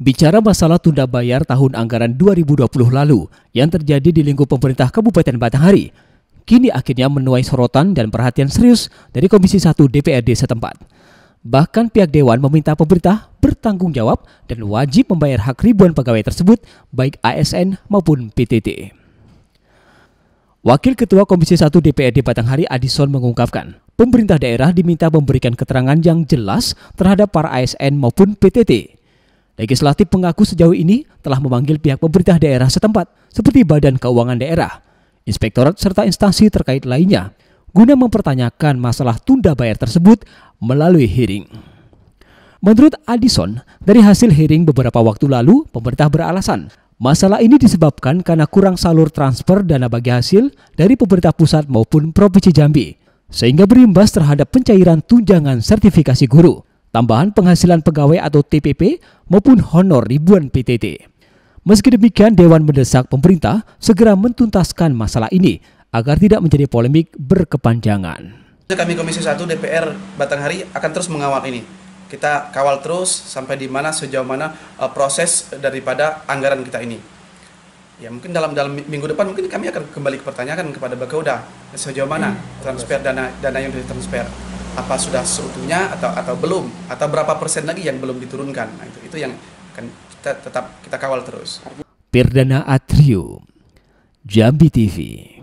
Bicara masalah tunda bayar tahun anggaran 2020 lalu yang terjadi di lingkup pemerintah Kabupaten Batanghari, kini akhirnya menuai sorotan dan perhatian serius dari Komisi 1 DPRD setempat. Bahkan pihak Dewan meminta pemerintah bertanggung jawab dan wajib membayar hak ribuan pegawai tersebut, baik ASN maupun PTT. Wakil Ketua Komisi 1 DPRD Batanghari Adison mengungkapkan, pemerintah daerah diminta memberikan keterangan yang jelas terhadap para ASN maupun PTT Legislatif mengaku sejauh ini telah memanggil pihak pemerintah daerah setempat seperti Badan Keuangan Daerah, Inspektorat serta instansi terkait lainnya guna mempertanyakan masalah tunda bayar tersebut melalui hearing. Menurut Addison, dari hasil hearing beberapa waktu lalu, pemerintah beralasan masalah ini disebabkan karena kurang salur transfer dana bagi hasil dari pemerintah pusat maupun Provinsi Jambi, sehingga berimbas terhadap pencairan tunjangan sertifikasi guru tambahan penghasilan pegawai atau TPP maupun honor ribuan PTT. Meski demikian, Dewan mendesak pemerintah segera mentuntaskan masalah ini agar tidak menjadi polemik berkepanjangan. Kami Komisi 1 DPR Batanghari akan terus mengawal ini. Kita kawal terus sampai di mana sejauh mana uh, proses daripada anggaran kita ini. Ya mungkin dalam dalam minggu depan mungkin kami akan kembali pertanyakan kepada Bagauda sejauh mana transfer dana dana yang ditransfer. transfer apa sudah seutuhnya atau atau belum atau berapa persen lagi yang belum diturunkan nah, itu itu yang akan kita tetap kita kawal terus Perdana Atrium Jambi TV